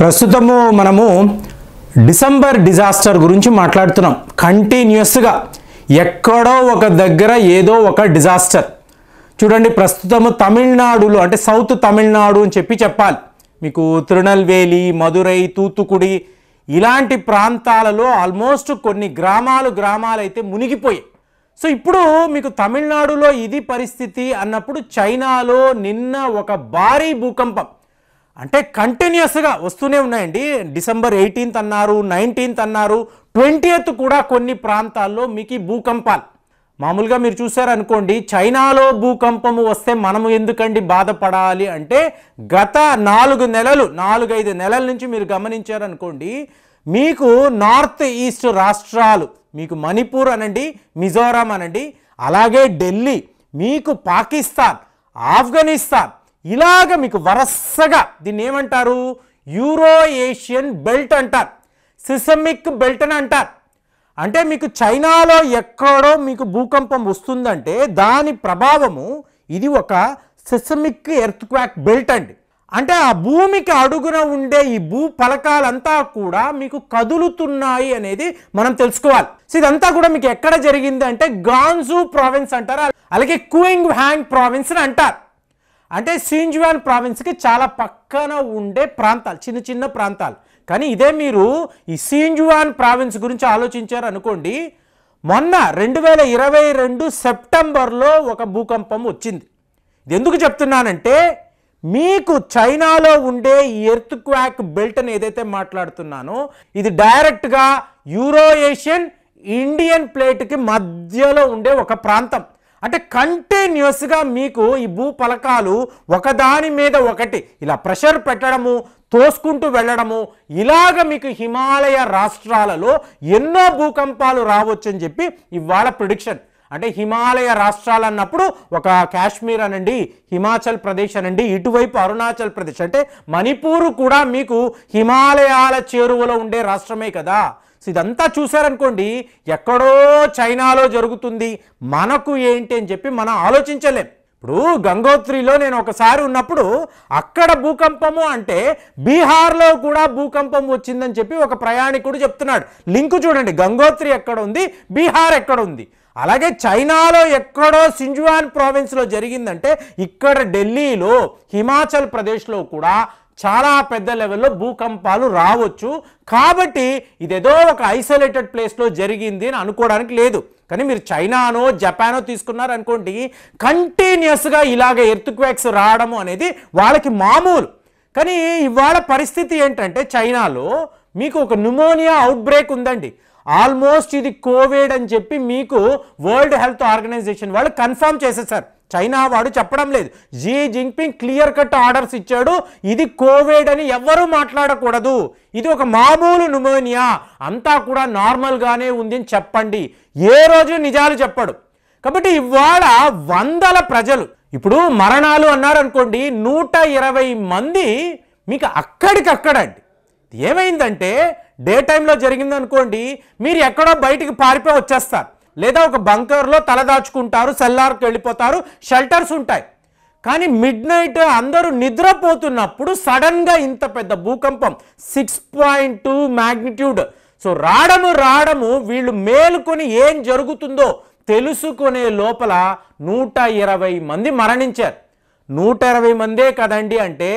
ప్రస్తుతము మనము December disaster గురించి మాట్లాడుతున్నాం కంటిన్యూస్గా ఎక్కడో ఒక దగ్గర ఏదో ఒక డిజాస్టర్ చూడండి ప్రస్తుతము తమిళనాడులో అంటే సౌత్ తమిళనాడు అని చెప్పి చెప్పాలి మీకు తిరునల్వేలి మధురై తూత్తుకుడి ఇలాంటి ప్రాంతాలలో ఆల్మోస్ట్ కొన్ని గ్రామాలు గ్రామాలు అయితే మునిగిపోయాయి సో ఇప్పుడు మీకు తమిళనాడులో ఇది పరిస్థితి అన్నప్పుడు చైనాలో నిన్న ఒక భారీ భూకంపం అంటే కంటిన్యూస్గా వస్తూనే ఉన్నాయండి డిసెంబర్ ఎయిటీన్త్ అన్నారు నైన్టీన్త్ అన్నారు ట్వంటీయత్ కూడా కొన్ని ప్రాంతాల్లో మీకు భూకంపాలు మామూలుగా మీరు చూసారనుకోండి చైనాలో భూకంపము వస్తే మనము ఎందుకండి బాధపడాలి అంటే గత నాలుగు నెలలు నాలుగైదు నెలల నుంచి మీరు గమనించారనుకోండి మీకు నార్త్ ఈస్ట్ రాష్ట్రాలు మీకు మణిపూర్ అనండి మిజోరాం అనండి అలాగే ఢిల్లీ మీకు పాకిస్తాన్ ఆఫ్ఘనిస్తాన్ ఇలాగ మీకు వరసగా దీన్ని ఏమంటారు యూరో ఏషియన్ బెల్ట్ అంటారు సిసమిక్ బెల్ట్ అని అంటారు అంటే మీకు చైనాలో ఎక్కడో మీకు భూకంపం వస్తుందంటే దాని ప్రభావము ఇది ఒక సిసమిక్ ఎర్త్ క్వాక్ బెల్ట్ అండి అంటే ఆ భూమికి అడుగున ఉండే ఈ భూ ఫలకాలంతా కూడా మీకు కదులుతున్నాయి అనేది మనం తెలుసుకోవాలి సో ఇదంతా కూడా మీకు ఎక్కడ జరిగింది అంటే గాన్జూ ప్రావిన్స్ అంటారు అలాగే కూయింగ్ హ్యాంగ్ ప్రావిన్స్ అని అంటారు అంటే సింజ్వాన్ ప్రావిన్స్కి చాలా పక్కన ఉండే ప్రాంతాలు చిన్న చిన్న ప్రాంతాలు కానీ ఇదే మీరు ఈ సింజువాన్ ప్రావిన్స్ గురించి ఆలోచించారు అనుకోండి మొన్న రెండు వేల ఇరవై రెండు సెప్టెంబర్లో ఒక భూకంపం వచ్చింది ఇది ఎందుకు చెప్తున్నానంటే మీకు చైనాలో ఉండే ఈ ఎర్త్ క్వాక్ బెల్ట్ అని ఏదైతే మాట్లాడుతున్నానో ఇది డైరెక్ట్గా యూరో ఏషియన్ ఇండియన్ ప్లేట్కి మధ్యలో ఉండే ఒక ప్రాంతం అంటే కంటిన్యూస్గా మీకు ఈ భూ ఫలకాలు ఒకదాని మీద ఒకటి ఇలా ప్రెషర్ పెట్టడము తోసుకుంటూ వెళ్ళడము ఇలాగ మీకు హిమాలయ రాష్ట్రాలలో ఎన్నో భూకంపాలు రావచ్చు అని చెప్పి ఇవాళ ప్రిడిక్షన్ అంటే హిమాలయ రాష్ట్రాలు అన్నప్పుడు ఒక కాశ్మీర్ అనండి హిమాచల్ ప్రదేశ్ అనండి ఇటువైపు అరుణాచల్ ప్రదేశ్ అంటే మణిపూరు కూడా మీకు హిమాలయాల చేరువలో ఉండే రాష్ట్రమే కదా సో ఇదంతా చూశారనుకోండి ఎక్కడో చైనాలో జరుగుతుంది మనకు ఏంటి అని చెప్పి మనం ఆలోచించలేం ఇప్పుడు గంగోత్రిలో నేను ఒకసారి ఉన్నప్పుడు అక్కడ భూకంపము అంటే బీహార్లో కూడా భూకంపం వచ్చిందని చెప్పి ఒక ప్రయాణికుడు చెప్తున్నాడు లింక్ చూడండి గంగోత్రి ఎక్కడ ఉంది బీహార్ ఎక్కడ ఉంది అలాగే చైనాలో ఎక్కడో సింజువాన్ ప్రావిన్స్లో జరిగిందంటే ఇక్కడ ఢిల్లీలో హిమాచల్ ప్రదేశ్లో కూడా చాలా పెద్ద లెవెల్లో భూకంపాలు రావచ్చు కాబట్టి ఇదేదో ఒక ఐసోలేటెడ్ ప్లేస్లో జరిగింది అని అనుకోవడానికి లేదు కానీ మీరు చైనానో జపానో తీసుకున్నారు అనుకోండి కంటిన్యూస్గా ఇలాగ ఎర్త్క్వేక్స్ రావడము అనేది వాళ్ళకి మామూలు కానీ ఇవాళ పరిస్థితి ఏంటంటే చైనాలో మీకు ఒక న్యూమోనియా అవుట్బ్రేక్ ఉందండి ఆల్మోస్ట్ ఇది కోవిడ్ అని చెప్పి మీకు వరల్డ్ హెల్త్ ఆర్గనైజేషన్ వాళ్ళు కన్ఫర్మ్ చేసేసారు చైనా వాడు చెప్పడం లేదు Xi Jinping clear cut orders ఇచ్చాడు ఇది కోవిడ్ అని ఎవ్వరూ మాట్లాడకూడదు ఇది ఒక మామూలు నుమోనియా అంతా కూడా నార్మల్గానే ఉంది అని చెప్పండి ఏ రోజు నిజాలు చెప్పడు కాబట్టి ఇవాళ వందల ప్రజలు ఇప్పుడు మరణాలు అన్నారనుకోండి నూట ఇరవై మంది మీకు అక్కడికక్కడండి ఏమైందంటే డే టైంలో జరిగిందనుకోండి మీరు ఎక్కడో బయటికి పారిపోయి వచ్చేస్తారు లేదా ఒక బంకర్లో తలదాచుకుంటారు సెల్లార్కి వెళ్ళిపోతారు షెల్టర్స్ ఉంటాయి కానీ మిడ్ నైట్ అందరూ నిద్రపోతున్నప్పుడు సడన్గా ఇంత పెద్ద భూకంపం six point two magnitude so రాడము రావడము వీళ్ళు మేలుకొని ఏం జరుగుతుందో తెలుసుకునే లోపల నూట ఇరవై మంది మరణించారు నూట ఇరవై మందే కదండి అంటే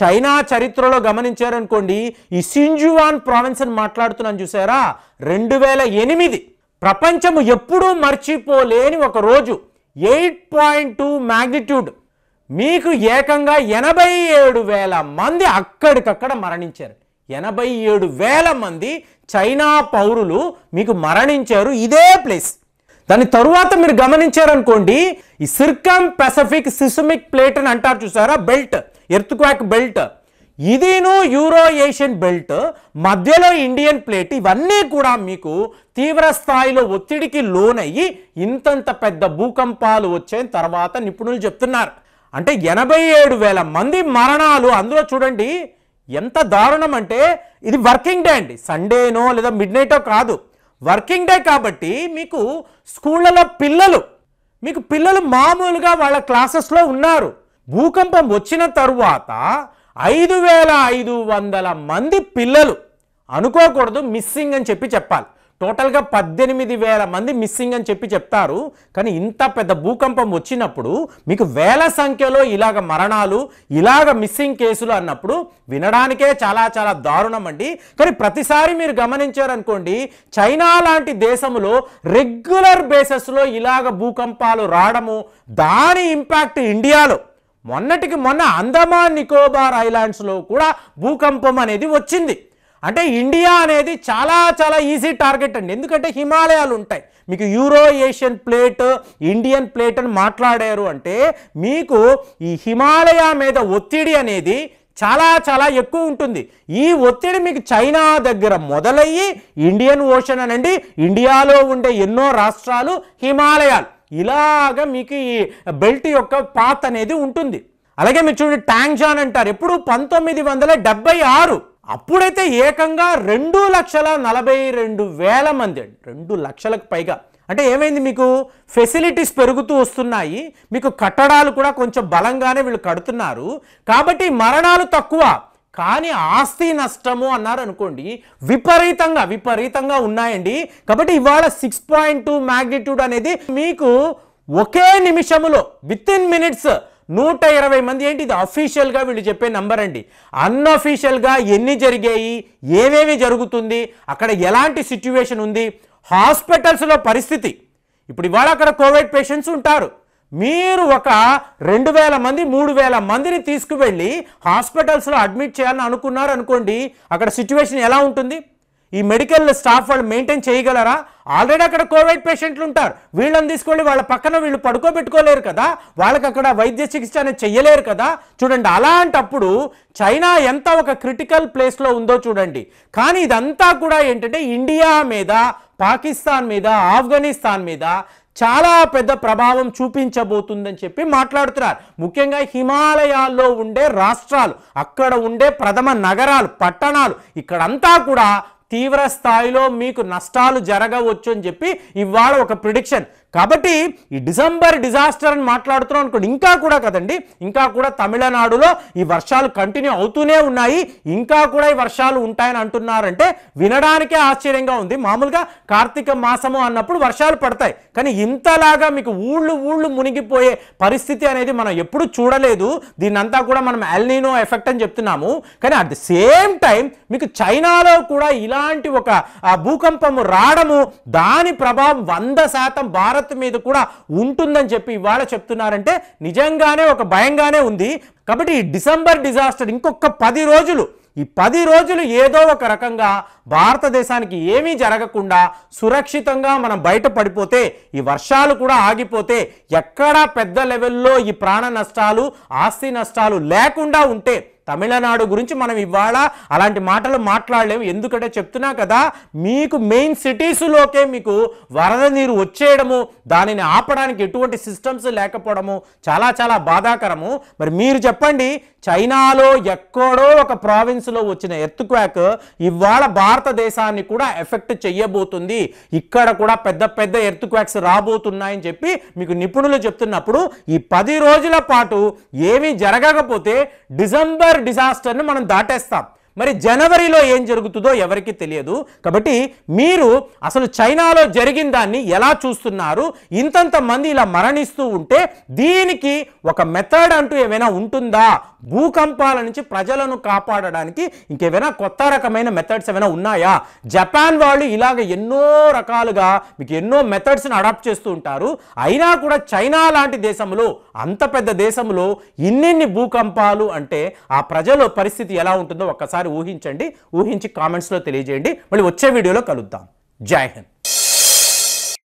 చైనా చరిత్రలో గమనించారనుకోండి ఈ సింజువాన్ ప్రావిన్స్ అని మాట్లాడుతున్నాను చూసారా రెండు వేల ఎనిమిది ప్రపంచము ఎప్పుడూ మర్చిపోలేని ఒక రోజు ఎయిట్ పాయింట్ టూ మ్యాగ్నిట్యూడ్ మీకు ఏకంగా ఎనభై ఏడు వేల మంది అక్కడికక్కడ మరణించారు ఎనభై ఏడు వేల మంది చైనా పౌరులు మీకు మరణించారు ఇదే ప్లేస్ దాని తరువాత మీరు గమనించారనుకోండి ఈ సిర్కమ్ పెసఫిక్ సిస్మిక్ ప్లేట్ అని అంటారు చూసారా బెల్ట్ ఎర్త్క్వాక్ బెల్ట్ ఇదిను యూరో ఏషియన్ బెల్ట్ మధ్యలో ఇండియన్ ప్లేట్ ఇవన్నీ కూడా మీకు తీవ్ర స్థాయిలో ఒత్తిడికి లోనయ్యి ఇంతంత పెద్ద భూకంపాలు వచ్చిన తర్వాత నిపుణులు చెప్తున్నారు అంటే ఎనభై ఏడు వేల మంది మరణాలు అందులో చూడండి ఎంత దారుణం అంటే ఇది వర్కింగ్ డే అండి సండేనో లేదా మిడ్ నైటో కాదు వర్కింగ్ డే కాబట్టి మీకు స్కూళ్ళలో పిల్లలు మీకు పిల్లలు మామూలుగా వాళ్ళ క్లాసెస్లో ఉన్నారు భూకంపం వచ్చిన తరువాత ఐదు వేల ఐదు వందల మంది పిల్లలు అనుకోకూడదు మిస్సింగ్ అని చెప్పి చెప్పాలి టోటల్గా పద్దెనిమిది వేల మంది మిస్సింగ్ అని చెప్పి చెప్తారు కానీ ఇంత పెద్ద భూకంపం వచ్చినప్పుడు మీకు వేల సంఖ్యలో ఇలాగ మరణాలు ఇలాగ మిస్సింగ్ కేసులు అన్నప్పుడు వినడానికే చాలా చాలా దారుణం అండి కానీ ప్రతిసారి మీరు గమనించారనుకోండి చైనా లాంటి దేశంలో రెగ్యులర్ బేసెస్లో ఇలాగ భూకంపాలు రావడము దాని ఇంపాక్ట్ ఇండియాలో మొన్నటికి మొన్న అందమాన్ నికోబార్ ఐలాండ్స్లో కూడా భూకంపం అనేది వచ్చింది అంటే ఇండియా అనేది చాలా చాలా ఈజీ టార్గెట్ అండి ఎందుకంటే హిమాలయాలు ఉంటాయి మీకు Euro Asian plate Indian plate అని మాట్లాడారు అంటే మీకు ఈ హిమాలయ మీద ఒత్తిడి అనేది చాలా చాలా ఎక్కువ ఉంటుంది ఈ ఒత్తిడి మీకు చైనా దగ్గర మొదలయ్యి ఇండియన్ ఓషన్ అనండి ఇండియాలో ఉండే ఎన్నో రాష్ట్రాలు హిమాలయాలు ఇలాగ మీకు ఈ బెల్ట్ యొక్క పాత్ అనేది ఉంటుంది అలాగే మీరు చూడండి ట్యాంక్ జాన్ అంటారు ఎప్పుడు పంతొమ్మిది వందల డెబ్బై ఆరు అప్పుడైతే ఏకంగా రెండు లక్షల నలభై రెండు వేల మంది అండి రెండు లక్షలకు పైగా అంటే ఏమైంది మీకు ఫెసిలిటీస్ పెరుగుతూ వస్తున్నాయి మీకు కట్టడాలు కూడా కొంచెం బలంగానే వీళ్ళు కడుతున్నారు కాబట్టి మరణాలు తక్కువ కానీ ఆస్తి నష్టము అన్నారు అనుకోండి విపరీతంగా విపరీతంగా ఉన్నాయండి కాబట్టి ఇవాళ సిక్స్ పాయింట్ టూ మ్యాగ్నిట్యూడ్ అనేది మీకు ఒకే నిమిషములో విత్ ఇన్ మినిట్స్ నూట ఇరవై మంది ఏంటి ఇది అఫీషియల్గా వీళ్ళు చెప్పే నంబర్ అండి అన్అఫీషియల్గా ఎన్ని జరిగాయి ఏవేవి జరుగుతుంది అక్కడ ఎలాంటి సిట్యువేషన్ ఉంది హాస్పిటల్స్లో పరిస్థితి ఇప్పుడు ఇవాళ అక్కడ కోవిడ్ పేషెంట్స్ ఉంటారు మీరు ఒక రెండు వేల మంది మూడు వేల మందిని తీసుకువెళ్ళి హాస్పిటల్స్లో అడ్మిట్ చేయాలని అనుకున్నారు అనుకోండి అక్కడ సిచ్యువేషన్ ఎలా ఉంటుంది ఈ మెడికల్ స్టాఫ్ వాళ్ళు మెయింటైన్ చేయగలరా ఆల్రెడీ అక్కడ కోవిడ్ పేషెంట్లు ఉంటారు వీళ్ళని తీసుకెళ్ళి వాళ్ళ పక్కన వీళ్ళు పడుకోబెట్టుకోలేరు కదా వాళ్ళకి అక్కడ వైద్య చికిత్స అనేది చెయ్యలేరు కదా చూడండి అలాంటప్పుడు చైనా ఎంత ఒక క్రిటికల్ ప్లేస్లో ఉందో చూడండి కానీ ఇదంతా కూడా ఏంటంటే ఇండియా మీద పాకిస్తాన్ మీద ఆఫ్ఘనిస్తాన్ మీద చాలా పెద్ద ప్రభావం చూపించబోతుందని చెప్పి మాట్లాడుతున్నారు ముఖ్యంగా హిమాలయాల్లో ఉండే రాష్ట్రాలు అక్కడ ఉండే ప్రథమ నగరాలు పట్టణాలు ఇక్కడంతా కూడా తీవ్ర స్థాయిలో మీకు నష్టాలు జరగవచ్చు అని చెప్పి ఇవాళ ఒక ప్రిడిక్షన్ కాబట్టి ఈ డిసెంబర్ డిజాస్టర్ అని మాట్లాడుతున్నాం అనుకోండి ఇంకా కూడా కదండి ఇంకా కూడా తమిళనాడులో ఈ వర్షాలు కంటిన్యూ అవుతూనే ఉన్నాయి ఇంకా కూడా ఈ వర్షాలు ఉంటాయని అంటున్నారంటే వినడానికే ఆశ్చర్యంగా ఉంది మామూలుగా కార్తీక మాసము అన్నప్పుడు వర్షాలు పడతాయి కానీ ఇంతలాగా మీకు ఊళ్ళు ఊళ్ళు మునిగిపోయే పరిస్థితి అనేది మనం ఎప్పుడు చూడలేదు దీన్నంతా కూడా మనం ఎల్నీనో ఎఫెక్ట్ అని చెప్తున్నాము కానీ అట్ ది సేమ్ టైం మీకు చైనాలో కూడా ఇలాంటి ఒక భూకంపము రావడము దాని ప్రభావం వంద శాతం భారత్ భారత్ మీద కూడా ఉంటుందని చెప్పి ఇవాళ చెప్తున్నారంటే నిజంగానే ఒక భయంగానే ఉంది కాబట్టి ఈ డిసెంబర్ డిజాస్టర్ ఇంకొక పది రోజులు ఈ పది రోజులు ఏదో ఒక రకంగా భారతదేశానికి ఏమీ జరగకుండా సురక్షితంగా మనం బయట పడిపోతే ఈ వర్షాలు కూడా ఆగిపోతే ఎక్కడా పెద్ద లెవెల్లో ఈ ప్రాణ నష్టాలు ఆస్తి నష్టాలు లేకుండా ఉంటే తమిళనాడు గురించి మనం ఇవాళ అలాంటి మాటలు మాట్లాడలేము ఎందుకంటే చెప్తున్నా కదా మీకు మెయిన్ సిటీస్లోకే మీకు వరద నీరు వచ్చేయడము దానిని ఆపడానికి ఎటువంటి సిస్టమ్స్ లేకపోవడము చాలా చాలా బాధాకరము మరి మీరు చెప్పండి చైనాలో ఎక్కడో ఒక ప్రావిన్స్లో వచ్చిన ఎత్తుక్వాక్ ఇవాళ భారతదేశాన్ని కూడా ఎఫెక్ట్ చెయ్యబోతుంది ఇక్కడ కూడా పెద్ద పెద్ద ఎత్తుక్వాక్స్ రాబోతున్నాయని చెప్పి మీకు నిపుణులు చెప్తున్నప్పుడు ఈ పది రోజుల పాటు ఏమీ జరగకపోతే డిసెంబర్ డిజాస్టర్ని మనం దాటేస్తాం మరి జనవరిలో ఏం జరుగుతుందో ఎవరికి తెలియదు కాబట్టి మీరు అసలు చైనాలో జరిగిన దాన్ని ఎలా చూస్తున్నారు ఇంతంత మంది ఇలా మరణిస్తూ ఉంటే దీనికి ఒక మెథడ్ అంటూ ఏమైనా ఉంటుందా భూకంపాల నుంచి ప్రజలను కాపాడడానికి ఇంకేమైనా కొత్త రకమైన మెథడ్స్ ఏమైనా ఉన్నాయా జపాన్ వాళ్ళు ఇలాగ ఎన్నో రకాలుగా మీకు ఎన్నో మెథడ్స్ని అడాప్ట్ చేస్తూ ఉంటారు అయినా కూడా చైనా లాంటి దేశంలో అంత పెద్ద దేశంలో ఇన్నిన్ని భూకంపాలు అంటే ఆ ప్రజల పరిస్థితి ఎలా ఉంటుందో ఒక్కసారి ఒకసారి ఊహించండి ఊహించి కామెంట్స్లో తెలియజేయండి మళ్ళీ వచ్చే వీడియోలో కలుద్దాం జై హింద్